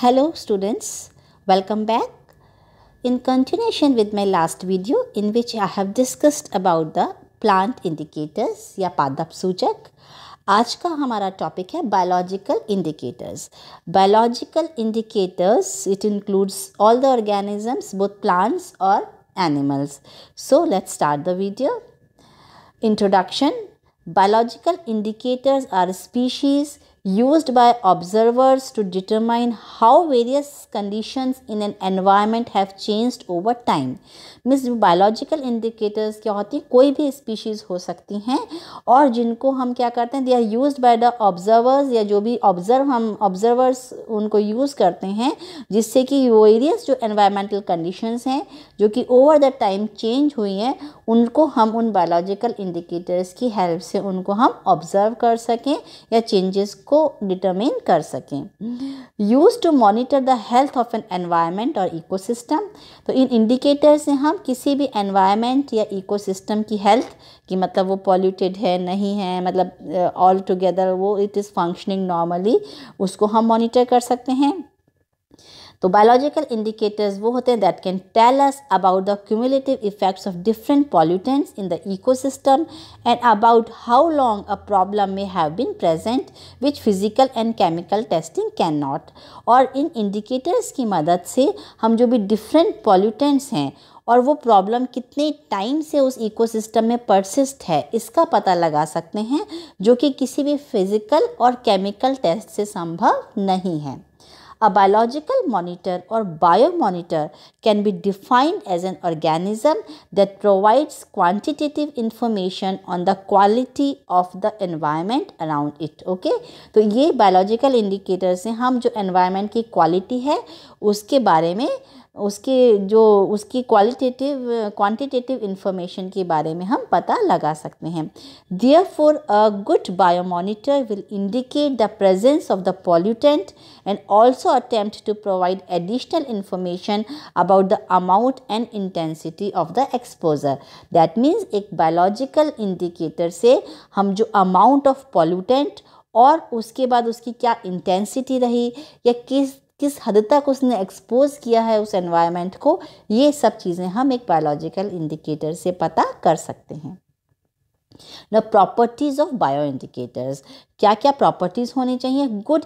Hello students, welcome back. In continuation with my last video in which I have discussed about the plant indicators ya padap sujak, aaj hamara topic hai biological indicators. Biological indicators, it includes all the organisms, both plants or animals. So let's start the video. Introduction, biological indicators are species, used by observers to determine how various conditions in an environment have changed over time. Means biological indicators क्या होती हैं कोई भी species हो सकती हैं और जिनको हम क्या करते हैं they are use by the observers या जो भी ऑब्जर्व हम ऑब्जर्वर्स उनको यूज़ करते हैं जिससे कि एरियस जो एनवायरमेंटल कंडीशंस हैं जो कि ओवर द टाइम चेंज हुई हैं उनको हम उन बायोलॉजिकल इंडिकेटर्स की हेल्प से उनको हम ऑब्जर्व कर सकें या चेंजेस को डिटरमिन कर सकें use to monitor the health of an environment और इकोसिस्टम तो इन इंडिकेटर्स से हम हम किसी भी एनवायरनमेंट या इकोसिस्टम की हेल्थ कि मतलब वो पॉल्यूटेड है नहीं है मतलब ऑल uh, टुगेदर वो इट इज़ फंक्शनिंग नॉर्मली उसको हम मॉनिटर कर सकते हैं तो बायोलॉजिकल इंडिकेटर्स वो होते हैं that can tell us about the cumulative effects of different pollutants in the ecosystem and about how long a problem may have been present which physical and chemical testing can not और इन indicators की मदद से हम जो भी different pollutants हैं और वो प्रॉब्लम कितने टाइम से उस इकोसिस्टम में परसिस्ट है इसका पता लगा सकते हैं जो कि किसी भी फिजिकल और केमिकल टेस्ट से संभव नहीं है अ बायोलॉजिकल मॉनिटर और bio monitor can be defined as an organism that provides quantitative information on the quality of the environment around it okay तो ये बायोलॉजिकल इंडिकेटर से हम जो एनवायरनमेंट की क्वालिटी है उसके बारे में उसके जो उसकी क्वालिटेटिव क्वांटिटेटिव इन्फॉर्मेशन के बारे में हम पता लगा सकते हैं therefore a good biomonitor will indicate the presence of the pollutant and also attempt to provide additional information about the amount and intensity of the exposure that means एक biological indicator से हम जो amount of pollutant और उसके बाद उसकी क्या intensity रही या किस किस हद तक उसने एक्सपोज किया है उस एनवायरनमेंट को ये सब चीज़ें हम एक बायोलॉजिकल इंडिकेटर से पता कर सकते हैं the properties of bio indicators क्या क्या प्रॉपर्टीज़ होनी चाहिए गुड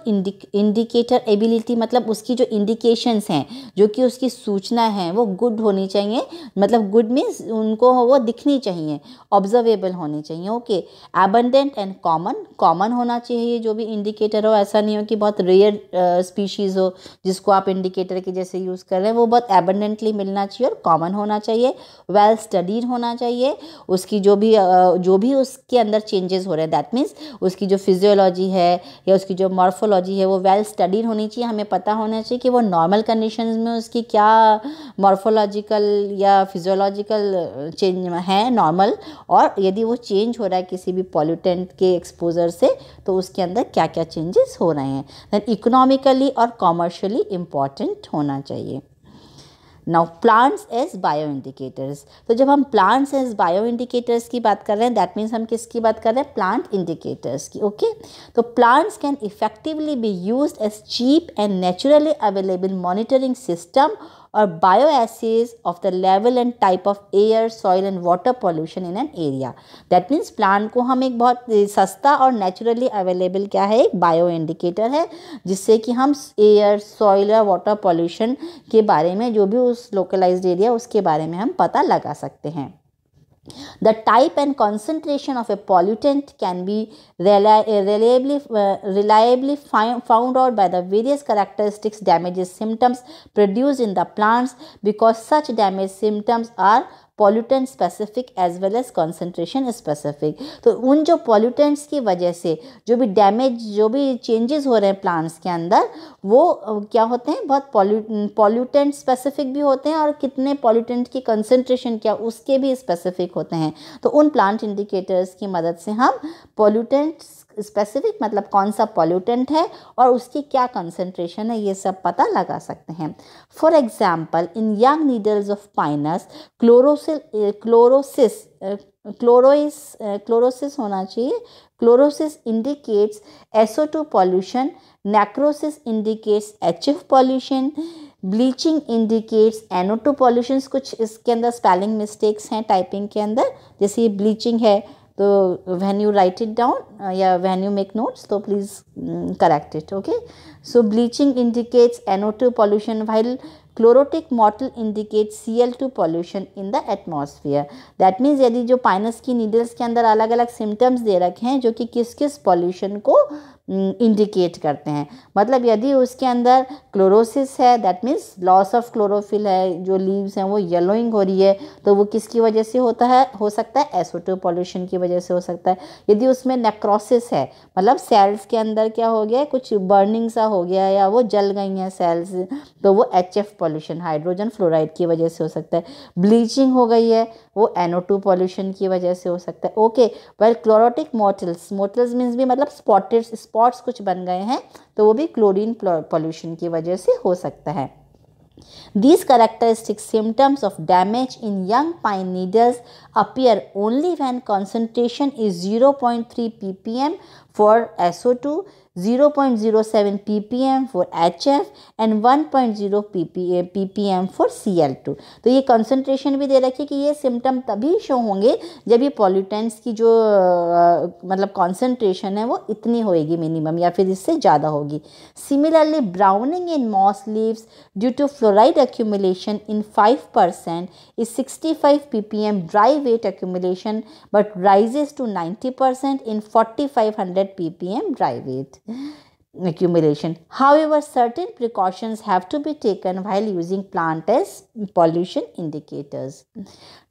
इंडिकेटर एबिलिटी मतलब उसकी जो इंडिकेशंस हैं जो कि उसकी सूचना है वो गुड होनी चाहिए मतलब गुड मीन्स उनको वो दिखनी चाहिए ऑब्जर्वेबल होनी चाहिए okay abundant and common common होना चाहिए जो भी इंडिकेटर हो ऐसा नहीं हो कि बहुत रेयर स्पीशीज़ uh, हो जिसको आप इंडिकेटर के जैसे यूज़ कर रहे हैं वो बहुत एबंडेंटली मिलना चाहिए और कॉमन होना चाहिए वेल स्टडीड होना चाहिए उसकी जो भी uh, जो भी उसके अंदर चेंजेस हो रहे हैं दैट मीन्स उसकी जो फिज फिजियोलॉजी है या उसकी जो मॉर्फोलॉजी है वो वेल स्टडीड होनी चाहिए हमें पता होना चाहिए कि वो नॉर्मल कंडीशन में उसकी क्या मॉर्फोलॉजिकल या फिजियोलॉजिकल चेंज है नॉर्मल और यदि वो चेंज हो रहा है किसी भी पॉल्यूटेंट के एक्सपोजर से तो उसके अंदर क्या क्या चेंजेस हो रहे हैं देन इकोनॉमिकली और कॉमर्शली इम्पॉर्टेंट होना चाहिए now plants as bio indicators तो जब हम प्लांट्स एज बायो इंडिकेटर्स की बात कर रहे हैं दैट मीन्स हम किसकी बात कर रहे हैं प्लांट इंडिकेटर्स की ओके तो plants can effectively be use as cheap and naturally available monitoring system और bioassays of the level and type of air soil and water pollution in an area that means plant को हम एक बहुत सस्ता और naturally available क्या है एक बायो इंडिकेटर है जिससे कि हम एयर सॉइल या वाटर पॉल्यूशन के बारे में जो भी उस लोकलाइज्ड एरिया उसके बारे में हम पता लगा सकते हैं The type and concentration of a pollutant can be uh, reliably, uh, reliably found out by the various characteristics damages symptoms produced in the plants because such damage symptoms are pollutant specific as well as concentration specific तो उन जो pollutants की वजह से जो भी damage जो भी चेंजेस हो रहे हैं प्लांट्स के अंदर वो क्या होते हैं बहुत पॉल्यूटेंट स्पेसिफिक भी होते हैं और कितने पॉल्यूटेंट की कंसनट्रेशन क्या उसके भी स्पेसिफिक होते हैं तो उन प्लांट इंडिकेटर्स की मदद से हम पॉल्यूटेंट्स स्पेसिफिक मतलब कौन सा पॉल्यूटेंट है और उसकी क्या कंसंट्रेशन है ये सब पता लगा सकते हैं for example in young needles of Pinus chlorosis chlorosis chlorosis chlorosis होना चाहिए chlorosis indicates SO two pollution necrosis indicates H F pollution bleaching indicates NO two pollution कुछ इसके अंदर स्पेलिंग मिस्टेक्स हैं टाइपिंग के अंदर जैसे ये ब्लीचिंग है तो when you write it down या वैन यू मेक नोट्स तो please correct it okay so bleaching indicates NO two pollution while chlorotic mottle indicate C L two pollution in the atmosphere that means यदि जो Pinus की needles के अंदर अलग अलग symptoms दे रखे हैं जो कि किस किस पॉल्यूशन को uh, इंडिकेट हम्म, करते हैं मतलब यदि उसके अंदर क्लोरोसिस है that means loss of chlorophyll है जो लीव्स हैं वो येलोइंग हो रही है तो वो किसकी वजह से होता है हो सकता है एसोटो पॉल्यूशन की वजह से हो सकता है यदि उसमें नेक्रोसिस है मतलब सेल्स के अंदर क्या हो गया कुछ बर्निंग सा हो गया या वो जल गई हैं सेल्स तो वो H F pollution hydrogen fluoride की वजह से हो सकता है ब्लीचिंग हो गई है वो एनो टू पॉल्यूशन की वजह से हो सकता है okay well chlorotic mottles mottles means भी मतलब स्पॉटेड स्पॉट्स कुछ बन गए हैं तो वो भी क्लोरीन पॉल्यूशन की वजह से हो सकता है these characteristic symptoms of damage in young pine needles appear only when concentration is 0.3 ppm for SO2, 0.07 ppm for HF and 1.0 ppm for Cl2. तो ये कॉन्सेंट्रेशन भी दे रखी कि ये सिम्टम तभी शो होंगे जब ये पॉल्यूटेंस की जो आ, मतलब कॉन्सेंट्रेशन है वो इतनी होएगी मिनिमम या फिर इससे ज़्यादा होगी similarly browning in moss leaves due to fluoride accumulation in 5% is 65 ppm dry weight accumulation but rises to 90% in 4500 ppm dry weight accumulation. However, certain precautions have to be taken while using plant as pollution indicators.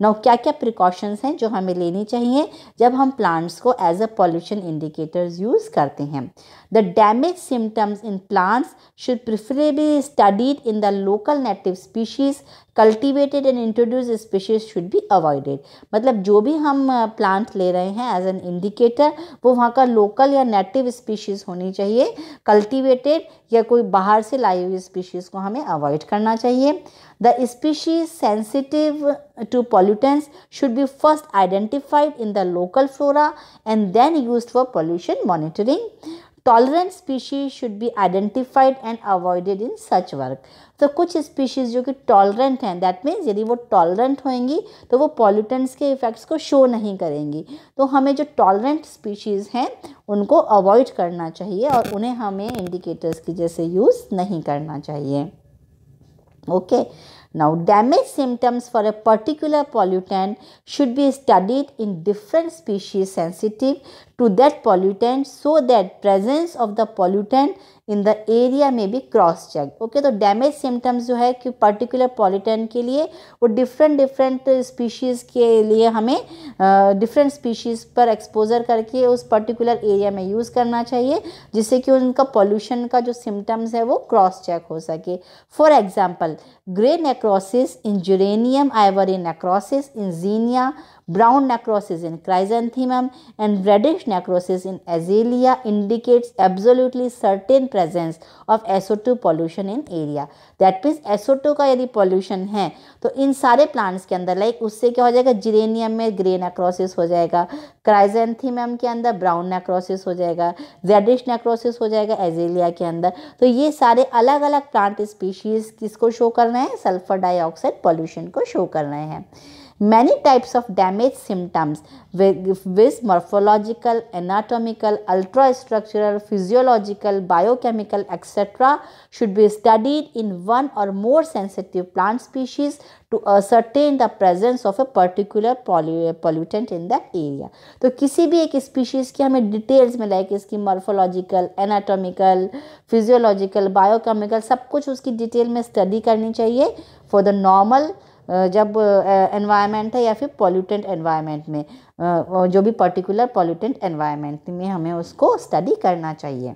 Now, kya क्या precautions हैं जो हमें लेनी चाहिए जब हम plants as a pollution indicators use करते The damage symptoms in plants should preferably be studied in the local native species cultivated and introduce species should be avoided मतलब जो भी हम प्लांट ले रहे हैं एज एन इंडिकेटर वो वहाँ का लोकल या नेटिव स्पीशीज़ होनी चाहिए कल्टिवेटेड या कोई बाहर से लाई हुई स्पीशीज़ को हमें अवॉइड करना चाहिए the species sensitive to pollutants should be first identified in the local flora and then use for pollution monitoring tolerant species should be identified and avoided in such work तो कुछ species जो कि tolerant हैं that means यदि वो tolerant होंगी तो वो पॉल्यूटेंट्स के इफ़ेक्ट्स को शो नहीं करेंगी तो हमें जो टॉलरेंट स्पीशीज़ हैं उनको अवॉइड करना चाहिए और उन्हें हमें इंडिकेटर्स की जैसे यूज़ नहीं करना चाहिए okay okay. Now, damage symptoms for a particular pollutant should be studied in different species sensitive to that pollutant so that presence of the pollutant in the area में भी क्रॉस चेक ओके तो damage symptoms जो है कि particular पॉलिटन के लिए वो different different species के लिए हमें डिफरेंट स्पीशीज़ पर एक्सपोजर करके उस पर्टिकुलर एरिया में यूज़ करना चाहिए जिससे कि उनका पॉल्यूशन का जो सिम्टम्स है वो क्रॉस चेक हो सके for example grey necrosis in geranium ivory necrosis in zinnia brown necrosis in chrysanthemum and reddish necrosis in azalea indicates absolutely certain presence of SO2 pollution in area. That means SO2 का यदि pollution है तो इन सारे plants के अंदर like उससे क्या हो जाएगा जिरेनियम में ग्रे नेक्रोसिस हो जाएगा क्राइजेंथीम के अंदर ब्राउन नेक्रोसिस हो जाएगा रेडिश नेक्रोसिस हो जाएगा एजेलिया के अंदर तो ये सारे अलग अलग प्लांट स्पीशीज़ किसको शो कर रहे हैं सल्फर डाइऑक्साइड पॉल्यूशन को शो कर रहे हैं many types of damage symptoms with morphological, anatomical, ultrastructural, physiological, biochemical etc. should be studied in one or more sensitive plant species to ascertain the presence of a particular pollutant in the area. तो किसी भी एक species की हमें details में like इसकी morphological anatomical physiological biochemical सब कुछ उसकी डिटेल में स्टडी करनी चाहिए फॉर द नॉर्मल जब एनवायरनमेंट है या फिर पॉल्यूटेंट एनवायरनमेंट में जो भी पर्टिकुलर पॉल्यूटेंट एनवायरनमेंट में हमें उसको स्टडी करना चाहिए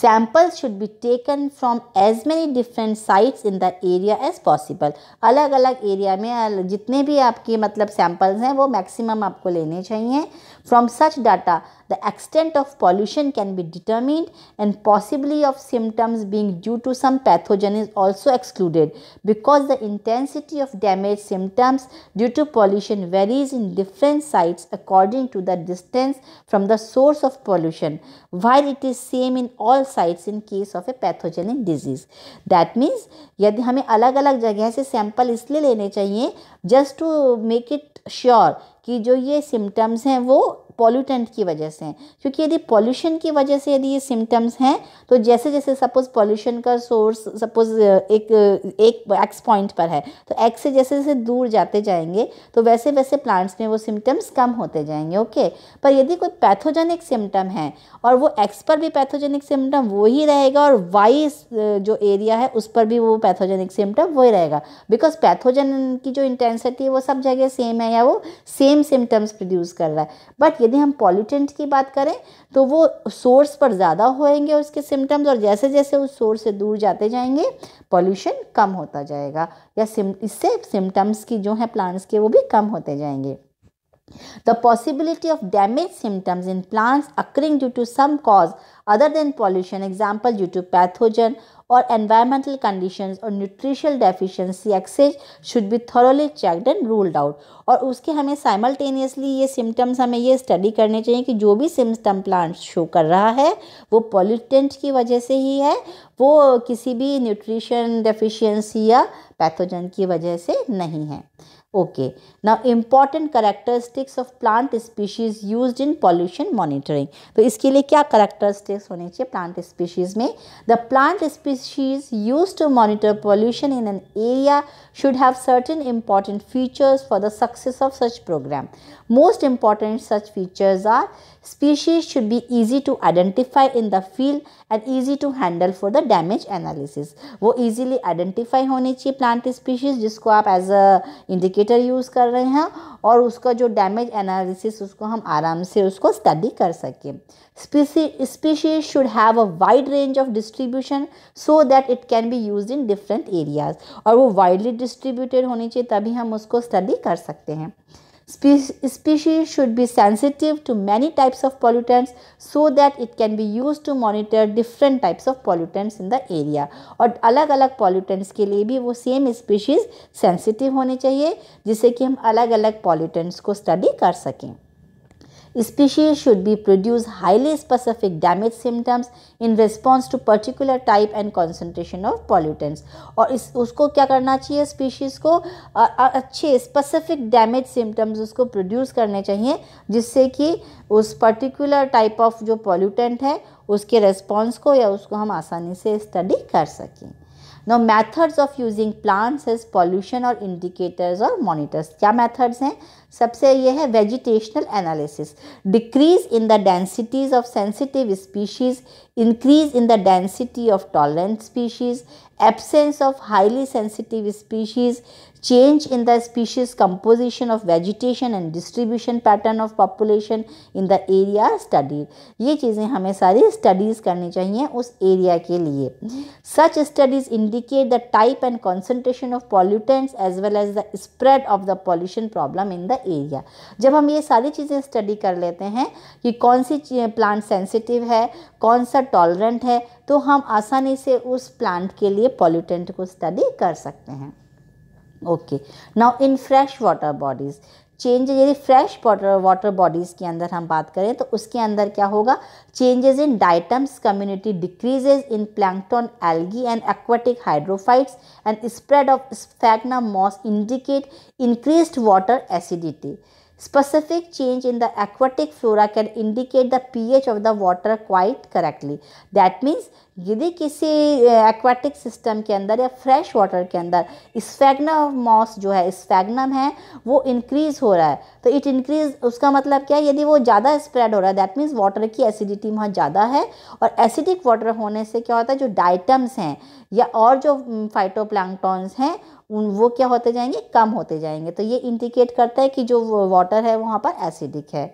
samples should be taken from as many different sites in the area as possible अलग अलग एरिया में जितने भी आपके मतलब सैम्पल्स हैं वो मैक्सिमम आपको लेने चाहिए From such data, the extent of pollution can be determined and possibly of symptoms being due to some pathogen is also excluded because the intensity of damage symptoms due to pollution varies in different sites according to the distance from the source of pollution while it is same in all sites in case of a pathogenic disease that means यदि हमें अलग अलग जगह से sample इसलिए लेने चाहिए just to make it sure कि जो ये सिम्टम्स हैं वो पॉल्यूटेंट की वजह से हैं क्योंकि यदि पॉल्यूशन की वजह से यदि ये सिम्टम्स हैं तो जैसे जैसे सपोज़ पॉल्यूशन का सोर्स सपोज़ एक एक एक्स पॉइंट पर है तो एक्स से जैसे जैसे दूर जाते जाएंगे तो वैसे वैसे प्लांट्स में वो सिम्टम्स कम होते जाएंगे ओके पर यदि कोई पैथोजेनिक सिम्टम है और वो एक्स पर भी पैथोजेनिक सिम्टम वही रहेगा और वाई जो एरिया है उस पर भी वो पैथोजेनिक सिम्टम वही रहेगा बिकॉज पैथोजन की जो इंटेंसिटी है वो सब जगह सेम है या वो सेम सिम्टम्स प्रोड्यूस कर रहा है बट यदि हम पॉल्यूटेंट की बात करें तो वो सोर्स पर ज़्यादा होएंगे उसके सिम्टम्स और जैसे जैसे उस सोर्स से दूर जाते जाएंगे पॉल्यूशन कम होता जाएगा या सिम इससे सिम्टम्स की जो है प्लांट्स के वो भी कम होते जाएंगे the possibility of damage symptoms in plants occurring due to some cause other than pollution example due to pathogen or environmental conditions or nutritional deficiency excess should be thoroughly checked and ruled out और उसके हमें simultaneously ये symptoms हमें ये study करने चाहिए कि जो भी सिम्टम प्लांट शो कर रहा है वो पॉल्यूटेंट की वजह से ही है वो किसी भी न्यूट्रिशन डेफिशिएंसी या पैथोजन की वजह से नहीं है Okay, now important characteristics of plant species used in pollution monitoring. तो इसके लिए क्या characteristics होने चाहिए plant species में The plant species used to monitor pollution in an area should have certain important features for the success of such program. Most important such features are Species should be easy to identify in the field and easy to handle for the damage analysis. wo easily identify hone chahiye plant species jisko aap as a indicator use kar rahe hain aur uska jo damage analysis usko hum aaram se usko study kar sake Species species should have a wide range of distribution so that it can be used in different areas. aur wo widely distributed hone chahiye tabhi hum usko study kar sakte hain Spe species should be sensitive to many types of pollutants so that it can be used to monitor different types of pollutants in the area. और अलग अलग pollutants के लिए भी वो same species sensitive होने चाहिए जिससे कि हम अलग अलग pollutants को study कर सकें Species should be produce highly specific damage symptoms in response to particular type and concentration of pollutants. और इस उसको क्या करना चाहिए species को आ, आ, अच्छे स्पेसिफिक डैमेज सिम्टम्स उसको प्रोड्यूस करने चाहिए जिससे कि उस पर्टिकुलर टाइप ऑफ जो पॉल्यूटेंट है उसके रेस्पॉन्स को या उसको हम आसानी से स्टडी कर सकें now methods of using plants as pollution और इंडिकेटर्स और मॉनिटर्स क्या मैथड्स हैं सबसे ये है vegetational analysis decrease in the densities of sensitive species increase in the density of tolerant species absence of highly sensitive species change in the species composition of vegetation and distribution pattern of population in the area studied ये चीज़ें हमें सारी studies करनी चाहिए उस area के लिए such studies indicate the type and concentration of pollutants as well as the spread of the pollution problem in the area जब हम ये सारी चीज़ें study कर लेते हैं कि कौन सी plant sensitive है कौन सा tolerant है तो हम आसानी से उस प्लांट के लिए पॉल्यूटेंट को स्टडी कर सकते हैं okay now in fresh water bodies changes यदि फ्रेश वाटर वाटर बॉडीज़ के अंदर हम बात करें तो उसके अंदर क्या होगा changes in diatoms community decreases in plankton algae and aquatic hydrophytes and spread of sphagnum moss indicate increase water acidity Specific change in the aquatic flora can indicate the pH of the water quite correctly. That means यदि किसी aquatic system के अंदर या fresh water के अंदर स्फेगना of moss जो है sphagnum है वो इंक्रीज़ हो रहा है तो इट इंक्रीज उसका मतलब क्या है यदि वो ज़्यादा स्प्रेड हो रहा है दैट मीन्स वाटर की एसिडिटी वहाँ ज़्यादा है और एसिडिक वाटर होने से क्या होता है जो डाइटम्स हैं या और जो फाइटोप्लांटॉन्स हैं उन वो क्या होते जाएंगे कम होते जाएंगे तो ये इंडिकेट करता है कि जो वाटर है वहाँ पर एसिडिक है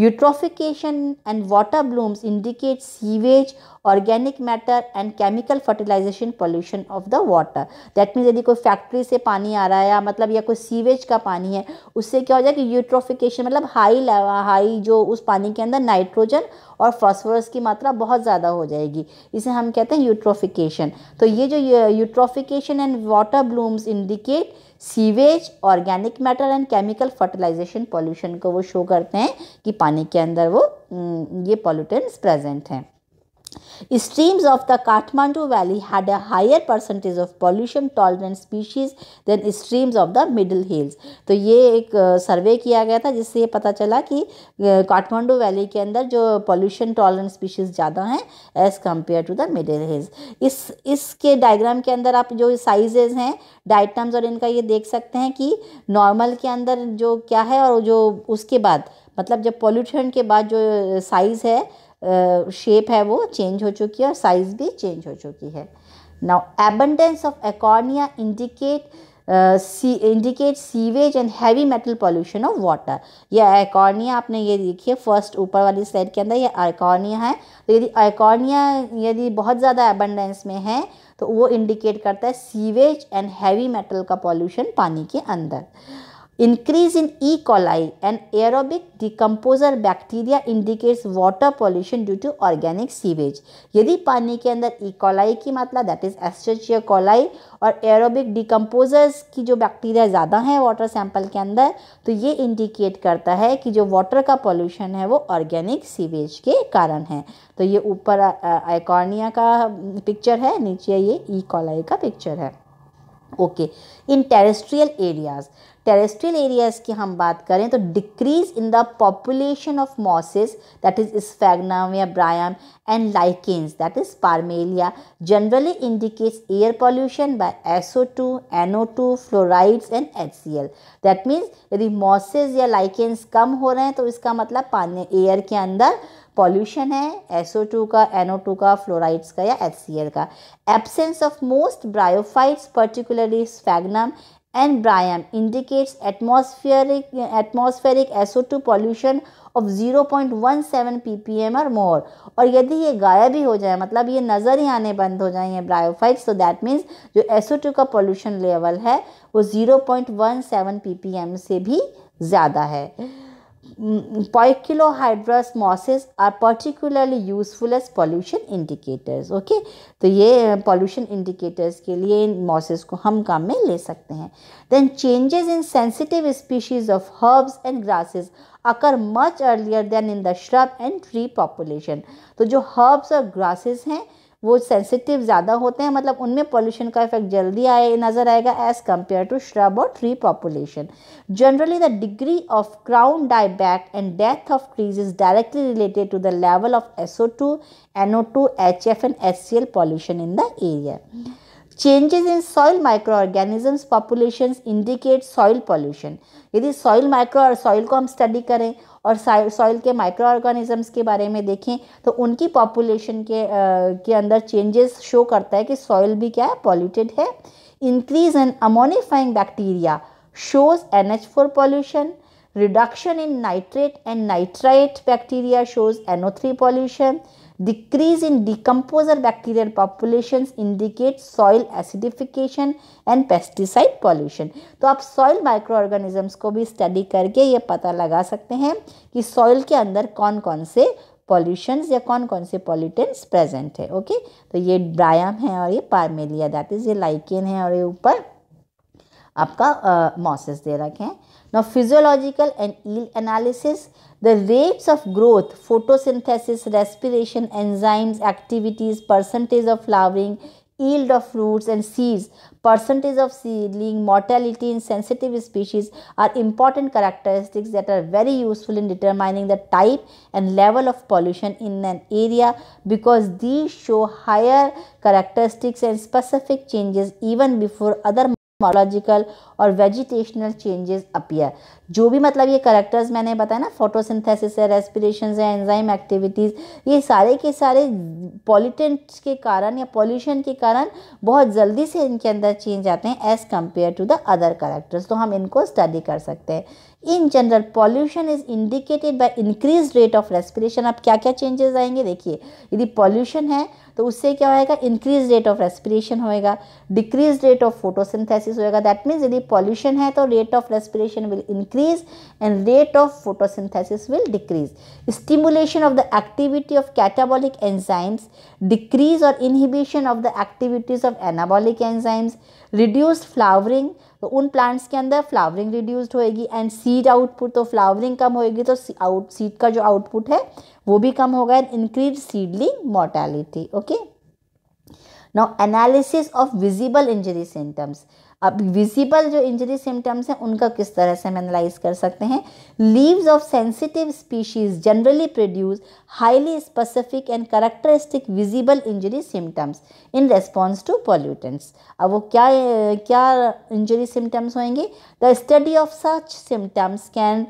eutrophication and water blooms indicate sewage organic matter and chemical fertilization pollution of the water that means यदि कोई फैक्ट्री से पानी आ रहा है या मतलब या कोई सीवेज का पानी है उससे क्या हो जाएगा कि यूट्रोफिकेशन मतलब हाई हाई जो उस पानी के अंदर नाइट्रोजन और फॉस्फोरस की मात्रा बहुत ज़्यादा हो जाएगी इसे हम कहते हैं यूट्रोफिकेशन तो ये जो eutrophication and water blooms indicate sewage organic matter and chemical fertilization pollution को वो शो करते हैं कि पानी के अंदर वो ये पॉल्यूटेंट्स प्रेजेंट हैं Streams of the Kathmandu Valley had a higher percentage of pollution tolerant species than streams of the middle hills. तो ये एक सर्वे किया गया था जिससे ये पता चला कि काठमांडू वैली के अंदर जो पॉल्यूशन टॉलरेंट स्पीशीज़ ज़्यादा हैं as compare to the middle hills इस इसके डायग्राम के अंदर आप जो साइजेज़ हैं डाइटम्स और इनका ये देख सकते हैं कि नॉर्मल के अंदर जो क्या है और जो उसके बाद मतलब जब पॉल्यूशन के बाद जो साइज़ है शेप है वो चेंज हो चुकी है और साइज़ भी चेंज हो चुकी है now abundance of Eichhornia indicate C indicate sewage and heavy metal pollution of water यह एकॉर्निया आपने ये देखिए फर्स्ट ऊपर वाली स्लाइड के अंदर यह एकॉर्निया है तो यदि एकॉर्निया यदि बहुत ज़्यादा एबंडेंस में है तो वो इंडिकेट करता है सीवेज एंड हैवी मेटल का पॉल्यूशन पानी के अंदर Increase in E coli and aerobic decomposer bacteria indicates water pollution due to organic sewage यदि पानी के अंदर ई e. कॉलाई की मात्रा दैट इज एस्ट्रेचिया coli और एरोबिक डिकम्पोजर्स की जो बैक्टीरिया ज़्यादा हैं वाटर सैंपल के अंदर तो ये इंडिकेट करता है कि जो वाटर का पॉल्यूशन है वो ऑर्गेनिक सीवेज के कारण है तो ये ऊपर आइकॉर्निया का पिक्चर है नीचे ये ई e. कॉलाई का पिक्चर है okay in terrestrial areas terrestrial areas की हम बात करें तो decrease in the population of mosses that is Sphagnum या Bryum and lichens that is Parmelia generally indicates air pollution by SO two NO two fluorides and H C L that means यदि mosses या lichens कम हो रहे हैं तो इसका मतलब पानी एयर के अंदर पॉल्यूशन है एसओ टू का एनओ टू का फ्लोराइड्स का या एच सी एल का absence of most bryophytes particularly Sphagnum and Bryum indicates atmospheric atmospheric SO two pollution of zero point one seven P P M और more और यदि ये गायब ही हो जाए मतलब ये नज़र ही आने बंद हो जाए ये ब्रायोफाइट्स तो दैट मीन्स जो एसओ टू का पॉल्यूशन लेवल है वो zero point one seven P P M से भी ज़्यादा है poikilohydrous mosses are particularly useful as pollution indicators okay तो ये पॉल्यूशन uh, इंडिकेटर्स के लिए इन मॉसेस को हम काम में ले सकते हैं then changes in sensitive species of herbs and grasses occur much earlier than in the shrub and tree population तो जो हर्ब्स और ग्रासेस हैं वो सेंसिटिव ज़्यादा होते हैं मतलब उनमें पॉल्यूशन का इफेक्ट जल्दी आए नज़र आएगा एज़ कम्पेयर टू श्रब और tree population generally the degree of crown dieback and death of trees is directly related to the level of SO two NO two H F and S C L pollution in the area changes in soil micro organisms population indicate soil pollution यदि soil micro और soil को हम study करें और soil के micro organisms के बारे में देखें तो उनकी पॉपुलेशन के आ, के अंदर चेंजेस शो करता है कि सॉइल भी क्या है पॉल्यूटेड है increase in ammonifying bacteria shows N H four pollution reduction in nitrate and nitrite bacteria shows NO three pollution Decrease in decomposer bacterial populations indicate soil acidification and pesticide pollution. तो आप soil micro organisms को भी study करके ये पता लगा सकते हैं कि soil के अंदर कौन कौन से पॉल्यूशंस या कौन कौन से पॉल्यूटेंट्स प्रेजेंट है ओके तो ये ब्रायम है और ये पारमेलिया दैट इज़ ये लाइकेन है और ये ऊपर आपका मॉसेस दे रखे हैं Now physiological and yield analysis, the rates of growth, photosynthesis, respiration, enzymes, activities, percentage of flowering, yield of fruits and seeds, percentage of seedling, mortality in sensitive species are important characteristics that are very useful in determining the type and level of pollution in an area because these show higher characteristics and specific changes even before other मोलॉजिकल और vegetational changes appear जो भी मतलब ये characters मैंने बताया ना photosynthesis है respiration है एंजाइम एक्टिविटीज़ ये सारे के सारे पॉलिटेंट्स के कारण या पॉल्यूशन के कारण बहुत जल्दी से इनके अंदर चेंज आते हैं as compare to the other characters तो हम इनको स्टडी कर सकते हैं in general pollution is indicated by increase rate of respiration अब क्या क्या चेंजेस आएंगे देखिए यदि पॉल्यूशन है तो उससे क्या होएगा इंक्रीज रेट ऑफ रेस्पिरेशन होएगा डिक्रीज रेट ऑफ फोटोसिंथेसिस होएगा दैट मीन्स यदि पॉल्यूशन है तो rate of respiration will increase and rate of photosynthesis will decrease stimulation of the activity of catabolic enzymes decrease और inhibition of the activities of anabolic enzymes reduced flowering तो उन plants के अंदर flowering reduced होएगी and seed output तो flowering कम होएगी तो आउट सीड का जो आउटपुट है वो भी कम होगा and increase seedling mortality okay now analysis of visible injury symptoms अब विजिबल जो इंजरी सिम्टम्स हैं उनका किस तरह से हम एनालाइज कर सकते हैं leaves of sensitive species generally produce highly specific and characteristic visible injury symptoms in response to pollutants अब वो क्या क्या इंजरी सिम्टम्स होंगे the study of such symptoms can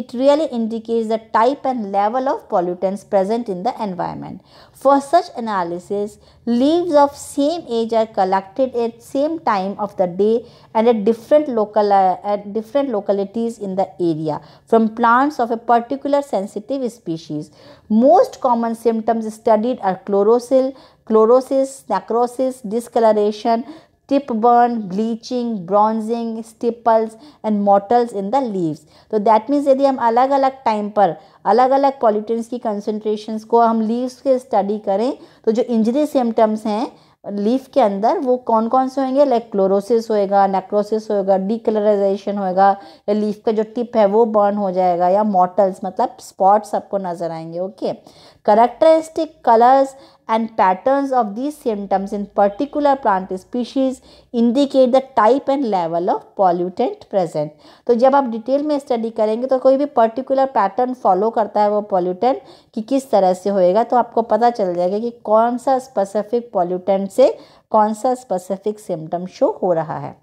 it really indicate the type and level of pollutants present in the environment for such analysis leaves of same age are collected at same time of the day and at different local uh, at different localities in the area from plants of a particular sensitive species most common symptoms studied are chlorosil chlorosis necrosis discoloration tip burn, bleaching, bronzing, stipples and mottles in the leaves. so that means यदि हम अलग अलग time पर अलग अलग pollutants की concentration को हम लीव्स के स्टडी करें तो जो इंजरी सिम्टम्स हैं लीफ के अंदर वो कौन कौन से होंगे लाइक क्लोरोसिस होएगा नेक्रोसिस होएगा कलराइजेशन होएगा या लीफ का जो टिप है वो बर्न हो जाएगा या मॉटल्स मतलब स्पॉट्स आपको नज़र आएंगे okay characteristic colours and patterns of these symptoms in particular plant species indicate the type and level of pollutant present. तो जब आप डिटेल में स्टडी करेंगे तो कोई भी पर्टिकुलर पैटर्न फॉलो करता है वो पॉल्यूटेंट कि किस तरह से होएगा तो आपको पता चल जाएगा कि कौन सा स्पेसिफिक पॉल्यूटेंट से कौन सा स्पेसिफिक सिम्टम शो हो रहा है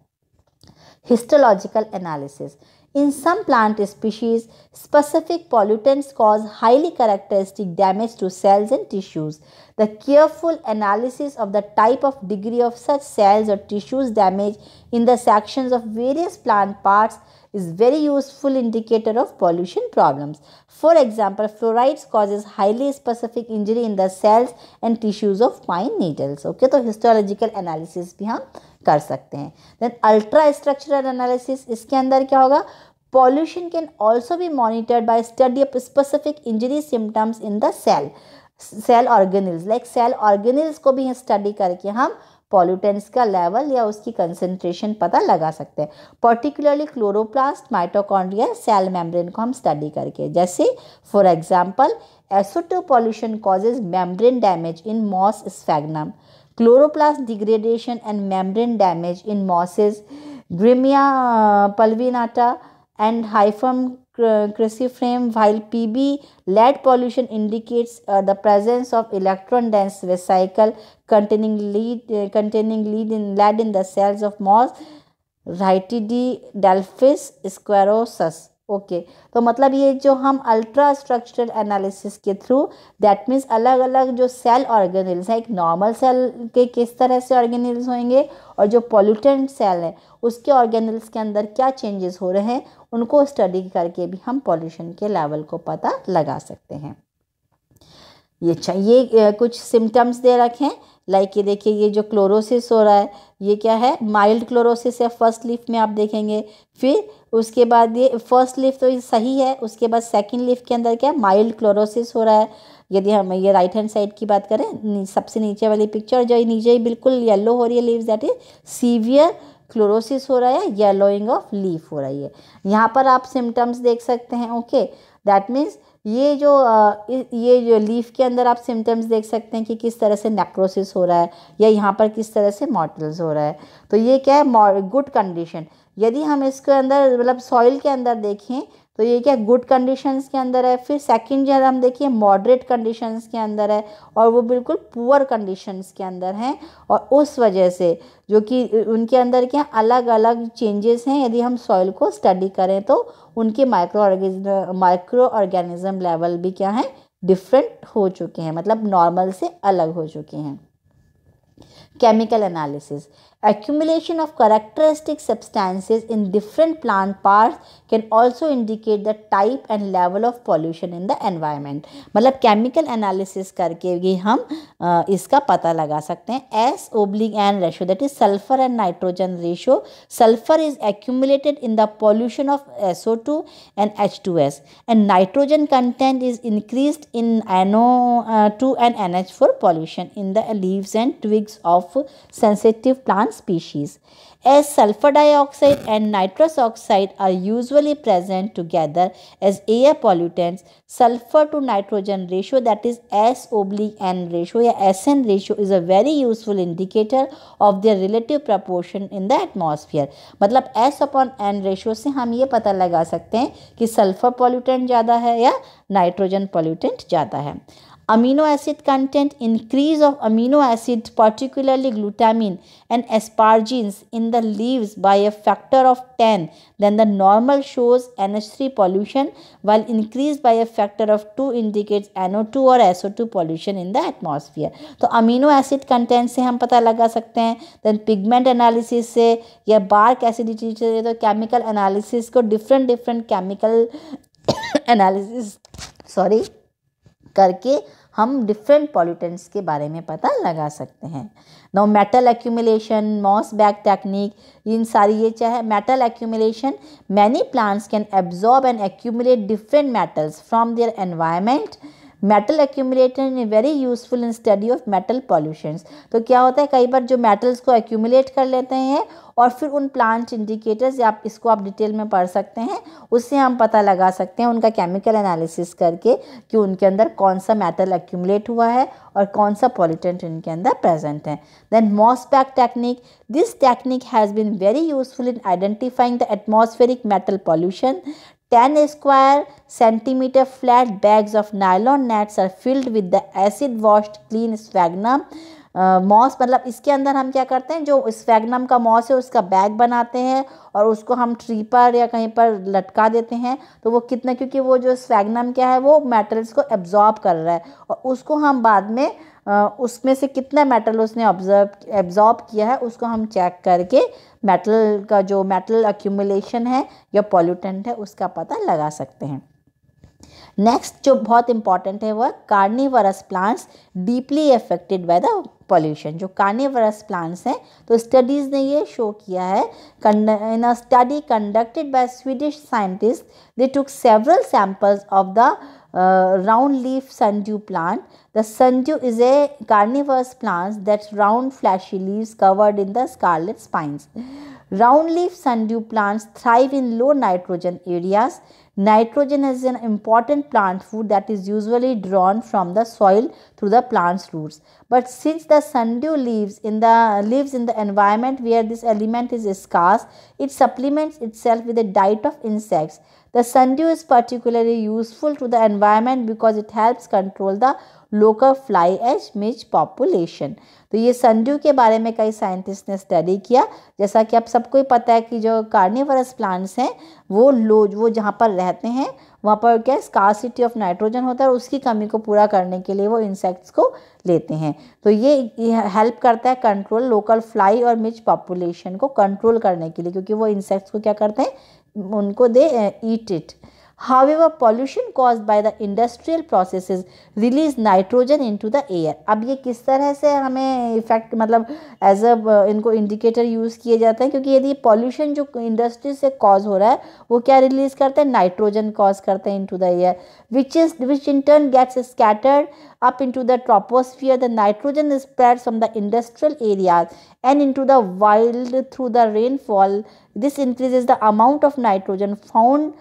histological analysis In some plant species, specific pollutants cause highly characteristic damage to cells and tissues. The careful analysis of the type of degree of such cells or tissues damage in the sections of various plant parts is very useful indicator of pollution problems. For example, fluorides causes highly specific injury in the cells and tissues of pine needles. Okay, so histological analysis behind. कर सकते हैं then ultra structural analysis इसके अंदर क्या होगा pollution can also भी monitored by study of specific injury symptoms in the cell cell organelles like cell organelles को भी स्टडी करके हम पॉल्यूटेंट्स का लेवल या उसकी कंसेंट्रेशन पता लगा सकते हैं particularly chloroplast mitochondria cell membrane को हम स्टडी करके जैसे for example SO two pollution causes membrane damage in moss Sphagnum chloroplast degradation and membrane damage in mosses Grimia uh, pulvinata and Hyphum cruciform while Pb lead pollution indicates uh, the presence of electron dense vesicle containing lead uh, containing lead in lead in the cells of moss Rhytidae delphis squarosus okay okay. तो मतलब ये जो हम ultra structural analysis के through that means अलग अलग जो cell organelles हैं एक नॉर्मल सेल के किस तरह से ऑर्गेनिल्स होंगे और जो पॉल्यूटेंट सेल है उसके ऑर्गेनिल्स के अंदर क्या चेंजेस हो रहे हैं उनको स्टडी करके भी हम पॉल्यूशन के लेवल को पता लगा सकते हैं ये ये कुछ सिम्टम्स दे रखें लाइक ये देखिए ये जो क्लोरोसिस हो रहा है ये क्या है माइल्ड क्लोरोसिस है फर्स्ट लीफ में आप देखेंगे फिर उसके बाद ये फर्स्ट लिफ तो सही है उसके बाद सेकंड लिफ के अंदर क्या माइल्ड क्लोरोसिस हो रहा है यदि हम ये राइट हैंड साइड की बात करें सबसे नीचे वाली पिक्चर जो नीचे ही बिल्कुल येलो हो रही है leaf that is severe chlorosis हो रहा है येलोइंग ऑफ लीफ हो रही है यहाँ पर आप सिम्टम्स देख सकते हैं ओके दैट मीन्स ये जो ये जो लीफ के अंदर आप सिम्टम्स देख सकते हैं कि किस तरह से नेक्रोसिस हो रहा है या यहाँ पर किस तरह से मॉटल्स हो रहा है तो ये क्या है गुड कंडीशन यदि हम इसके अंदर मतलब सॉइल के अंदर देखें तो ये क्या गुड कंडीशंस के अंदर है फिर सेकंड जो हम देखिए मॉडरेट कंडीशंस के अंदर है और वो बिल्कुल पुअर कंडीशंस के अंदर हैं और उस वजह से जो कि उनके अंदर क्या अलग अलग चेंजेस हैं यदि हम सॉइल को स्टडी करें तो उनके माइक्रो ऑर्गेज माइक्रो ऑर्गेनिज़म लेवल भी क्या है डिफरेंट हो चुके हैं मतलब नॉर्मल से अलग हो चुके हैं chemical analysis Accumulation of characteristic substances in different plant parts can also indicate the type and level of pollution in the environment. मतलब chemical analysis करके भी हम इसका पता लगा सकते हैं S oblique N ratio that is sulfur and nitrogen ratio. Sulfur is accumulated in the pollution of SO2 and H2S and nitrogen content is increased in NO2 uh, and NH4 pollution in the leaves and twigs of sensitive plant one species. As sulfur dioxide and nitrous oxide are usually present together as air pollutants, sulfur to nitrogen ratio that is S oblique N ratio or SN ratio is a very useful indicator of their relative proportion in the atmosphere. matlab S upon N ratio se hum ye pata laga sakte hain ki sulfur pollutant zyada hai ya nitrogen pollutant zyada hai amino acid content, increase of amino acid particularly glutamine and aspargines in the leaves by a factor of 10 then the normal shows NH3 pollution while increased by a factor of 2 indicates NO2 or SO2 pollution in the atmosphere. to so, amino acid content se hum pata laga sakte hain then pigment analysis se ya bark acidity से to chemical analysis ko different different chemical analysis sorry करके हम different pollutants के बारे में पता लगा सकते हैं no metal accumulation moss bag technique इन सारी ये चाहे metal accumulation many plants can absorb and accumulate different metals from their environment metal accumulator is very useful in study of metal pollutions तो क्या होता है कई बार जो मेटल्स को एक्यूमुलेट कर लेते हैं और फिर उन प्लांट इंडिकेटर्स आप इसको आप डिटेल में पढ़ सकते हैं उससे हम पता लगा सकते हैं उनका केमिकल एनालिसिस करके कि उनके अंदर कौन सा मेटल एक्यूमलेट हुआ है और कौन सा पॉलिटेंट इनके अंदर प्रेजेंट है then pack technique this technique has been very useful in identifying the atmospheric metal pollution ten square centimetre flat bags of nylon nets are filled with the acid washed clean sphagnum moss मतलब इसके अंदर हम क्या करते हैं जो sphagnum का moss है उसका बैग बनाते हैं और उसको हम ट्री पर या कहीं पर लटका देते हैं तो वो कितना क्योंकि वो जो स्फेगनम क्या है वो मेटल्स को एब्जॉर्ब कर रहा है और उसको हम बाद में उसमें से कितना मेटल उसने ऑब्जर्व एब्जॉर्ब किया है उसको हम चेक करके मेटल का जो मेटल अक्यूमुलेशन है या पॉल्यूटेंट है उसका पता लगा सकते हैं नेक्स्ट जो बहुत इंपॉर्टेंट है वह carnivorous plants deeply affected by the pollution जो कार्निवरस प्लांट्स हैं तो स्टडीज़ ने ये शो किया है in a study conducted by Swedish scientist they took several samples of the round leaf sundew plant the sundew is a carnivorous plants that round fleshy leaves covered in the scarlet spines round leaf sundew plants thrive in low nitrogen areas Nitrogen is an important plant food that is usually drawn from the soil through the plant's roots. But since the sundew lives in the lives in the environment where this element is scarce, it supplements itself with a diet of insects. The sundew is particularly useful to the environment because it helps control the local fly as midge population तो ये sundew के बारे में कई scientist ने study किया जैसा कि आप सबको ही पता है कि जो कार्निवरस प्लांट्स हैं वो लो वो जहाँ पर रहते हैं वहाँ पर क्या स्कार्सिटी ऑफ नाइट्रोजन होता है और उसकी कमी को पूरा करने के लिए वो इंसेक्ट्स को लेते हैं तो ये, ये हेल्प करता है कंट्रोल लोकल फ्लाई और मिच पॉपुलेशन को कंट्रोल करने के लिए क्योंकि वो इंसेक्ट्स को क्या करते हैं उनको they eat it however pollution cause by the industrial process release nitrogen into the air अब ये किस तरह से हमें इफेक्ट मतलब एज अ इनको इंडिकेटर यूज़ किए जाते हैं क्योंकि यदि पॉल्यूशन जो इंडस्ट्री से कॉज हो रहा है वो क्या रिलीज करते हैं नाइट्रोजन कॉज करते हैं into the air which is which in turn gets scattered up into the troposphere the nitrogen spread from the industrial areas and into the wild through the rainfall this increase is the amount of nitrogen found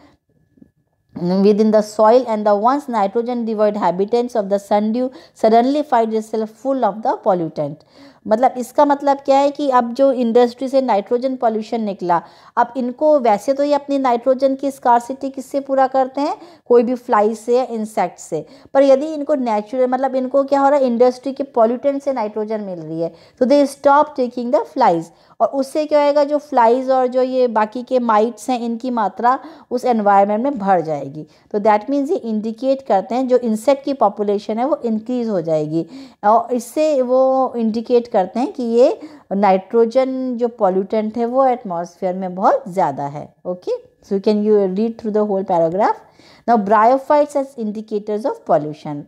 within the soil and the once nitrogen devoid habitants of the sundew suddenly find itself full of the pollutant मतलब इसका मतलब क्या है कि अब जो industry से nitrogen pollution निकला अब इनको वैसे तो ये अपनी नाइट्रोजन की स्कारसिटी किससे पूरा करते हैं कोई भी फ्लाई से या इंसेक्ट से पर यदि इनको नेचुरल मतलब इनको क्या हो रहा है इंडस्ट्री के पॉल्यूटेंट से नाइट्रोजन मिल रही है तो they stop taking the flies और उससे क्या होएगा जो फ्लाइज़ और जो ये बाकी के माइट्स हैं इनकी मात्रा उस एनवायरनमेंट में भर जाएगी तो दैट मीन्स ये इंडिकेट करते हैं जो इंसेक्ट की पॉपुलेशन है वो इंक्रीज़ हो जाएगी और इससे वो इंडिकेट करते हैं कि ये नाइट्रोजन जो पॉल्यूटेंट है वो एटमोसफियर में बहुत ज़्यादा है okay so can you read through the whole paragraph Now, bryophytes as indicators of pollution.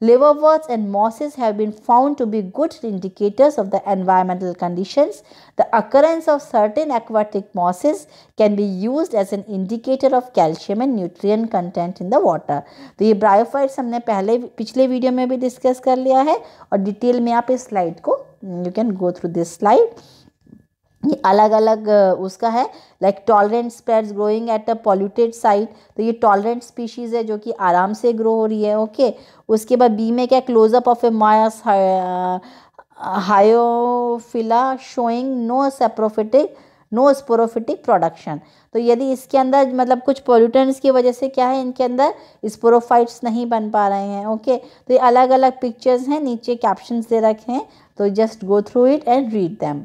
Liverworts and mosses have been found to be good indicators of the environmental conditions. The occurrence of certain aquatic mosses can be used as an indicator of calcium and nutrient content in the water. तो ये bryophytes, हमने पहले पिछले video में भी discuss कर लिया है और डिटेल में आप इस स्लाइड को अलग अलग उसका है like tolerant spades growing at a polluted site तो ये टॉलरेंट स्पीशीज़ है जो कि आराम से ग्रो हो रही है ओके उसके बाद बी में क्या क्लोजअप ऑफ ए मायस Hyophila showing no saprophytic no sporophytic production तो यदि इसके अंदर मतलब कुछ पोल्यूटेंट्स की वजह से क्या है इनके अंदर स्पोरोफाइट्स नहीं बन पा रहे हैं ओके तो ये अलग अलग पिक्चर्स हैं नीचे कैप्शंस दे रखे हैं तो just go through it and read them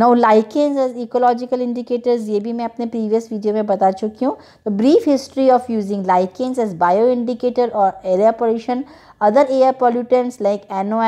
now lichens as ecological indicators ये भी मैं अपने प्रीवियस वीडियो में बता चुकी हूँ तो brief history of using lichens as bio indicator और air pollution other air pollutants like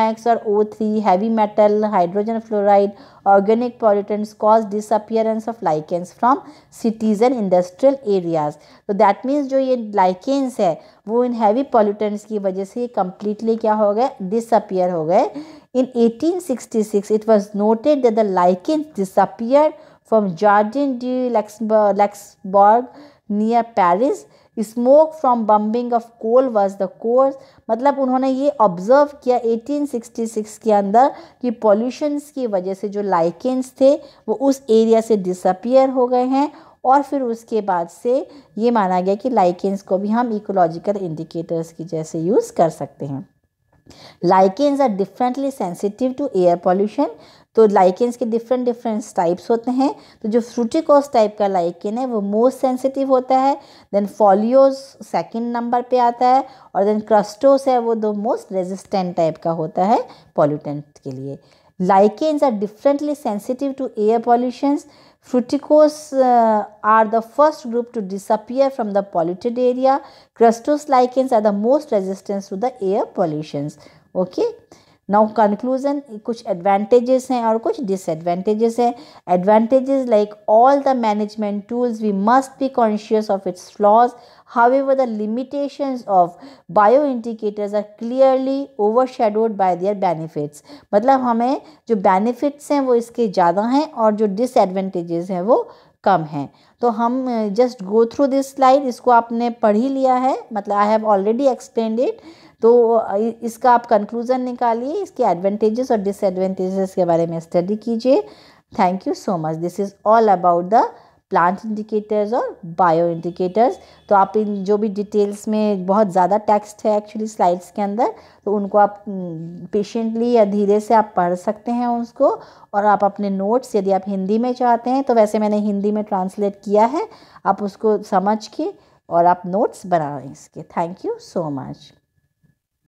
X और O three heavy metal hydrogen fluoride organic pollutants cause disappearance of lichens from cities and industrial areas तो that means जो ये lichens है वो in heavy pollutants की वजह से कम्प्लीटली क्या हो गए डिसअपियर हो गए In 1866, it was noted that the lichens disappeared from Jardin du Luxembourg near Paris. Smoke from burning of coal was the cause मतलब उन्होंने ये ऑब्जर्व किया 1866 के अंदर कि पॉल्यूशंस की वजह से जो लाइकेंस थे वो उस एरिया से डिसअपियर हो गए हैं और फिर उसके बाद से ये माना गया कि लाइकेंस को भी हम इकोलॉजिकल इंडिकेटर्स की जैसे यूज़ कर सकते हैं lichens are differently sensitive to air pollution तो लाइकेंस के डिफरेंट डिफरेंट टाइप्स होते हैं तो जो फ्रूटिकोस टाइप का लाइकेन है वो मोस्ट सेंसिटिव होता है देन फॉलियोज सेकंड नंबर पे आता है और देन क्रस्टोस है वो दो मोस्ट रेजिस्टेंट टाइप का होता है पॉल्यूटेंट के लिए lichens are differently sensitive to air pollutions Fruticose uh, are the first group to disappear from the polluted area. Crustose lichens are the most resistant to the air pollutions. Okay. Now conclusion कुछ advantages हैं और कुछ disadvantages हैं advantages like all the management tools we must be conscious of its flaws limitations of bio indicators are clearly overshadowed by their benefits मतलब हमें जो benefits हैं वो इसके ज़्यादा हैं और जो disadvantages हैं वो कम हैं तो हम just go through this slide इसको आपने पढ़ ही लिया है मतलब I have already explained it तो इसका आप कंक्लूज़न निकालिए इसके एडवांटेजेस और डिसएडवांटेजेस के बारे में स्टडी कीजिए thank you so much this is all about the plant indicators और बायो इंडिकेटर्स तो आप इन जो भी डिटेल्स में बहुत ज़्यादा टेक्स्ट है एक्चुअली स्लाइड्स के अंदर तो उनको आप पेशेंटली या धीरे से आप पढ़ सकते हैं उसको और आप अपने नोट्स यदि आप हिंदी में चाहते हैं तो वैसे मैंने हिंदी में ट्रांसलेट किया है आप उसको समझ के और आप नोट्स हैं इसके थैंक यू सो मच